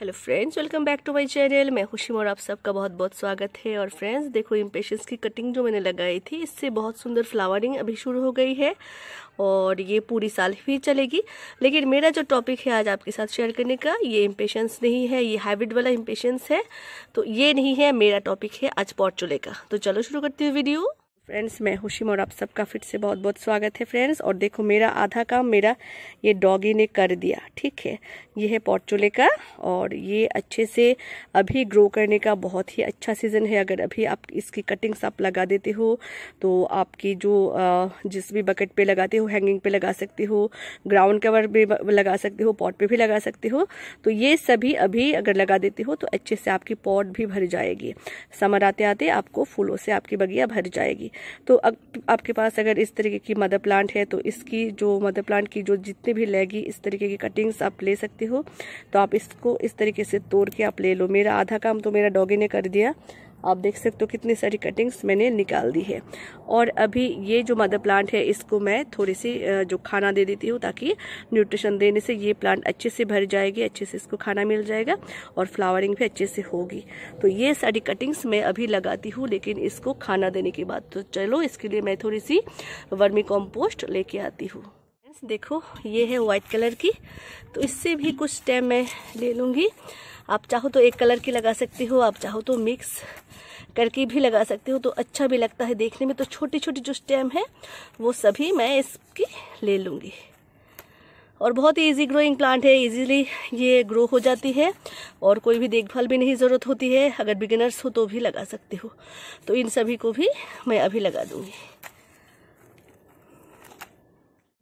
hello friends welcome back to my channel मैं खुशी और आप सबका बहुत बहुत स्वागत है और फ्रेंड्स देखो इम्पेशंस की कटिंग जो मैंने लगाई थी इससे बहुत सुंदर फ्लावरिंग अभी शुरू हो गई है और ये पूरी साल ही चलेगी लेकिन मेरा जो टॉपिक है आज आपके साथ शेयर करने का ये इम्पेशंस नहीं है ये हाइब्रिड वाला इम्पेशंस है तो ये नहीं है मेरा टॉपिक है आज पॉट चूल्हे का तो चलो शुरू करती हूँ वीडियो फ्रेंड्स मैं हुशिम और आप सबका फिर से बहुत बहुत स्वागत है फ्रेंड्स और देखो मेरा आधा काम मेरा ये डॉगी ने कर दिया ठीक है ये है चूल्हे का और ये अच्छे से अभी ग्रो करने का बहुत ही अच्छा सीज़न है अगर अभी आप इसकी कटिंग्स आप लगा देते हो तो आपकी जो जिस भी बकेट पे लगाते हो हैंगिंग पे लगा सकते हो ग्राउंड कवर भी लगा सकते हो पॉट पर भी लगा सकते हो तो ये सभी अभी अगर लगा देते हो तो अच्छे से आपकी पॉट भी भर जाएगी समर आते आते आपको फूलों से आपकी बगिया भर जाएगी जाएगी तो अब आपके पास अगर इस तरीके की मदर प्लांट है तो इसकी जो मदर प्लांट की जो जितनी भी लेगी इस तरीके की कटिंग्स आप ले सकते हो तो आप इसको इस तरीके से तोड़ के आप ले लो मेरा आधा काम तो मेरा डॉगी ने कर दिया आप देख सकते हो कितनी सारी कटिंग्स मैंने निकाल दी है और अभी ये जो मदर प्लांट है इसको मैं थोड़ी सी जो खाना दे देती हूँ ताकि न्यूट्रिशन देने से ये प्लांट अच्छे से भर जाएगी अच्छे से इसको खाना मिल जाएगा और फ्लावरिंग भी अच्छे से होगी तो ये सारी कटिंग्स मैं अभी लगाती हूँ लेकिन इसको खाना देने के बाद तो चलो इसके लिए मैं थोड़ी सी वर्मी कॉम्पोस्ट लेके आती हूँ देखो ये है वाइट कलर की तो इससे भी कुछ स्टेम मैं ले लूँगी आप चाहो तो एक कलर की लगा सकती हो आप चाहो तो मिक्स करके भी लगा सकते हो तो अच्छा भी लगता है देखने में तो छोटी छोटी जो स्टेम है वो सभी मैं इसकी ले लूँगी और बहुत ही ईजी ग्रोइंग प्लांट है ईजीली ये ग्रो हो जाती है और कोई भी देखभाल भी नहीं ज़रूरत होती है अगर बिगिनर्स हो तो भी लगा सकते हो तो इन सभी को भी मैं अभी लगा दूँगी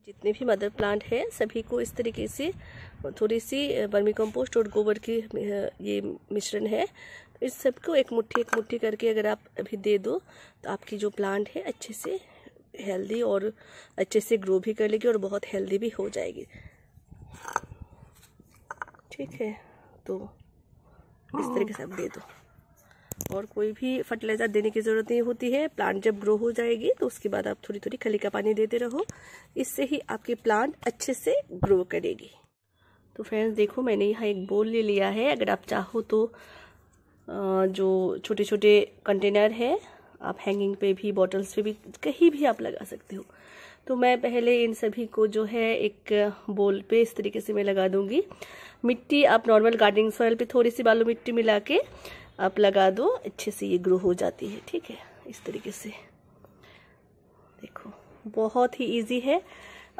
जितने भी मदर प्लांट हैं सभी को इस तरीके से थोड़ी सी बर्मी कंपोस्ट और गोबर की ये मिश्रण है तो इस सबको एक मुट्ठी एक मुट्ठी करके अगर आप अभी दे दो तो आपकी जो प्लांट है अच्छे से हेल्दी और अच्छे से ग्रो भी कर लेगी और बहुत हेल्दी भी हो जाएगी ठीक है तो इस तरीके से आप दे दो और कोई भी फर्टिलाइजर देने की ज़रूरत नहीं होती है प्लांट जब ग्रो हो जाएगी तो उसके बाद आप थोड़ी थोड़ी खली का पानी देते रहो इससे ही आपकी प्लांट अच्छे से ग्रो करेगी तो फ्रेंड्स देखो मैंने यहाँ एक बोल ले लिया है अगर आप चाहो तो जो छोटे छोटे कंटेनर हैं आप हैंगिंग पे भी बॉटल्स पे भी कहीं भी आप लगा सकते हो तो मैं पहले इन सभी को जो है एक बोल पे इस तरीके से मैं लगा दूंगी मिट्टी आप नॉर्मल गार्डनिंग सॉयल पे थोड़ी सी बालू मिट्टी मिला के आप लगा दो अच्छे से ये ग्रो हो जाती है ठीक है इस तरीके से देखो बहुत ही इजी है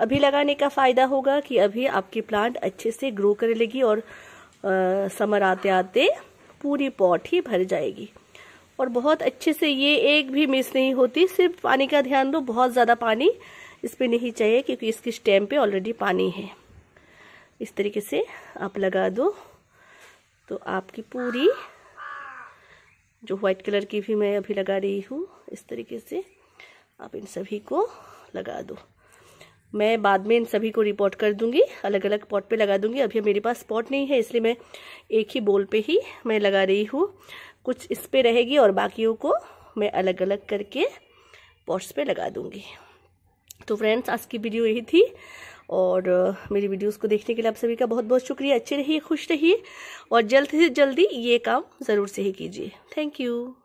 अभी लगाने का फ़ायदा होगा कि अभी आपकी प्लांट अच्छे से ग्रो कर लेगी और आ, समर आते आते पूरी पॉट ही भर जाएगी और बहुत अच्छे से ये एक भी मिस नहीं होती सिर्फ पानी का ध्यान दो बहुत ज़्यादा पानी इस पर नहीं चाहिए क्योंकि इसकी स्टेम पे ऑलरेडी पानी है इस तरीके से आप लगा दो तो आपकी पूरी जो व्हाइट कलर की भी मैं अभी लगा रही हूँ इस तरीके से आप इन सभी को लगा दो मैं बाद में इन सभी को रिपोर्ट कर दूंगी अलग अलग पॉट पे लगा दूंगी अभी मेरे पास पॉट नहीं है इसलिए मैं एक ही बोल पे ही मैं लगा रही हूँ कुछ इस पे रहेगी और बाकियों को मैं अलग अलग करके पॉट्स पे लगा दूंगी तो फ्रेंड्स आज की वीडियो यही थी और मेरी वीडियोस को देखने के लिए आप सभी का बहुत बहुत शुक्रिया अच्छे रहिए खुश रहिए और जल्द से जल्दी ये काम ज़रूर से ही कीजिए थैंक यू